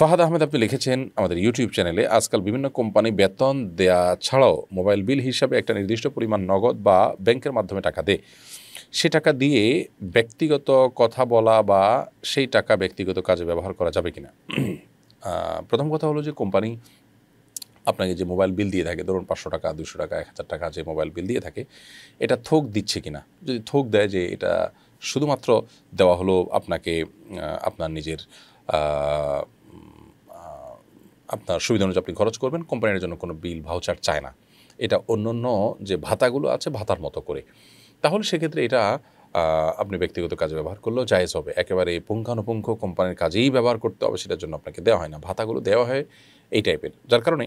ফাহাদ আহমেদ আপনি লিখেছেন আমাদের ইউটিউব চ্যানেলে আজকাল বিভিন্ন কোম্পানি বেতন দেয়া ছাড়াও মোবাইল বিল হিসাবে একটা নির্দিষ্ট পরিমাণ নগদ বা ব্যাংকের মাধ্যমে টাকা দেয় সে টাকা দিয়ে ব্যক্তিগত কথা বলা বা সেই টাকা ব্যক্তিগত কাজে ব্যবহার করা যাবে কিনা প্রথম কথা হলো যে কোম্পানি আপনাকে যে মোবাইল বিল দিয়ে থাকে ধরুন পাঁচশো টাকা দুশো টাকা এক হাজার টাকা যে মোবাইল বিল দিয়ে থাকে এটা থোক দিচ্ছে কিনা যদি থোক দেয় যে এটা শুধুমাত্র দেওয়া হলো আপনাকে আপনার নিজের আপনার সুবিধা অনুযায়ী আপনি খরচ করবেন কোম্পানির জন্য কোনো বিল ভাউচার চায় না এটা অন্য অন্য যে ভাতাগুলো আছে ভাতার মতো করে তাহলে সেক্ষেত্রে এটা আপনি ব্যক্তিগত কাজে ব্যবহার করলেও জায়েজ হবে একেবারে পুঙ্খানুপুঙ্খ কোম্পানির কাজেই ব্যবহার করতে হবে সেটার জন্য আপনাকে দেওয়া হয় না ভাতাগুলো দেওয়া হয় এই টাইপের যার কারণে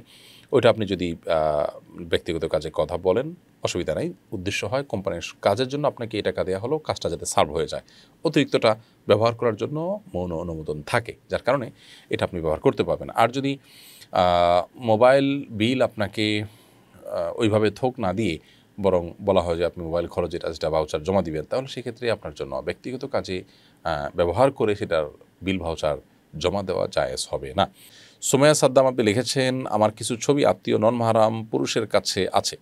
ওইটা আপনি যদি ব্যক্তিগত কাজে কথা বলেন অসুবিধা নাই উদ্দেশ্য হয় কোম্পানির কাজের জন্য আপনাকে এই টাকা দেওয়া হলো কাজটা যাতে সার্ভ হয়ে যায় অতিরিক্তটা ব্যবহার করার জন্য মৌন অনুমোদন থাকে যার কারণে এটা আপনি ব্যবহার করতে পারবেন আর যদি মোবাইল বিল আপনাকে ওইভাবে থোক না দিয়ে বরং বলা হয় যে আপনি মোবাইল খরচে যেটা ভাউচার জমা দিবেন তাহলে সেক্ষেত্রে আপনার জন্য ব্যক্তিগত কাজে ব্যবহার করে সেটার বিল ভাউচার জমা দেওয়া জায়েজ হবে না সোমায়া সাদ্দাম আপনি লিখেছেন আমার কিছু ছবি আত্মীয় নন মাহারাম পুরুষের কাছে আছে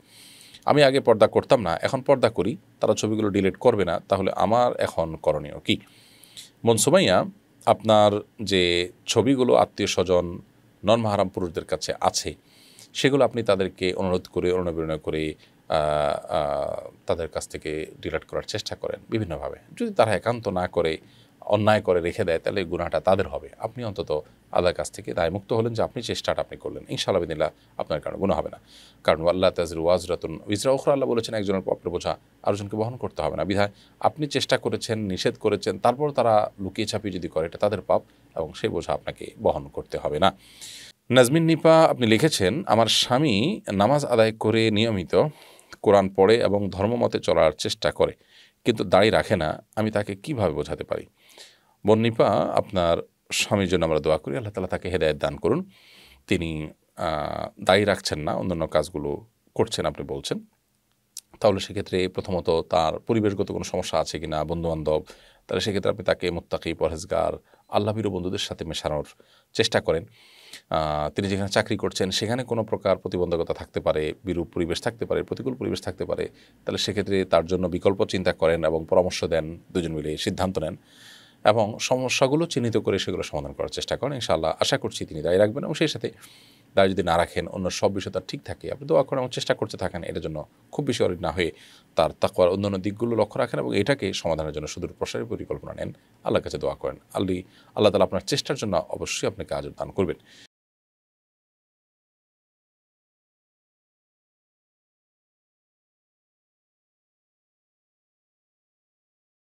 আমি আগে পর্দা করতাম না এখন পর্দা করি তারা ছবিগুলো ডিলিট করবে না তাহলে আমার এখন করণীয় কি সোমাইয়া আপনার যে ছবিগুলো আত্মীয় স্বজন নন মাহারাম পুরুষদের কাছে আছে সেগুলো আপনি তাদেরকে অনুরোধ করে অনুপ্রেরণা করে তাদের কাছ থেকে ডিলাট করার চেষ্টা করেন বিভিন্নভাবে যদি তারা একান্ত না করে অন্যায় করে রেখে দেয় তাহলে গুণাটা তাদের হবে আপনি অন্তত আল্লাহর কাছ থেকে দায়মুক্ত হলেন যে আপনি চেষ্টাটা আপনি করলেন ইনশাআল্লাহ বিদিল্লা আপনার কারণে গুণ হবে না কারণ আল্লাহ তাজর ওয়াজরাতুন ইসরা ওখরা আল্লাহ বলেছেন একজনের পাপের বোঝা আরেকজনকে বহন করতে হবে না বিধায় আপনি চেষ্টা করেছেন নিষেধ করেছেন তারপর তারা লুকিয়ে ছাপিয়ে যদি করে এটা তাদের পাপ এবং সেই বোঝা আপনাকে বহন করতে হবে না নাজমিন নিপা আপনি লিখেছেন আমার স্বামী নামাজ আদায় করে নিয়মিত কোরআন পড়ে এবং ধর্মমতে চলার চেষ্টা করে কিন্তু দাঁড়িয়ে রাখে না আমি তাকে কিভাবে বোঝাতে পারি নিপা আপনার স্বামীর জন্য আমরা দোয়া করি আল্লাহ তালা তাকে হেদায়ত দান করুন তিনি দায়ী রাখছেন না অন্যান্য কাজগুলো করছেন আপনি বলছেন তাহলে সেক্ষেত্রে প্রথমত তার পরিবেশগত কোনো সমস্যা আছে কি না বন্ধুবান্ধব তাহলে সেক্ষেত্রে আপনি তাকে মোত্তাকি পরহেজগার আল্লাহবিরু বন্ধুদের সাথে মেশানোর চেষ্টা করেন তিনি যেখানে চাকরি করছেন সেখানে কোনো প্রকার প্রতিবন্ধকতা থাকতে পারে বিরূপ পরিবেশ থাকতে পারে প্রতিকূল পরিবেশ থাকতে পারে তাহলে সেক্ষেত্রে তার জন্য বিকল্প চিন্তা করেন এবং পরামর্শ দেন দুজন মিলে সিদ্ধান্ত নেন এবং সমস্যাগুলো চিহ্নিত করে সেগুলো সমাধান করার চেষ্টা করেন ইনশাআল্লাহ আশা করছি তিনি দায়ী রাখবেন এবং সেই সাথে তারা যদি না রাখেন অন্য সব বিষয় তার ঠিক থাকে আপনি দোয়া করার চেষ্টা করতে থাকেন এটার জন্য খুব বেশি অরিক না হয়ে তার তাকওয়ার অন্য দিকগুলো লক্ষ্য রাখেন এবং এটাকে সমাধানের জন্য সুদূর প্রসারের পরিকল্পনা নেন আল্লাহর কাছে দোয়া করেন আল্লি আল্লাহ তালা আপনার চেষ্টার জন্য অবশ্যই আপনাকে আজর দান করবেন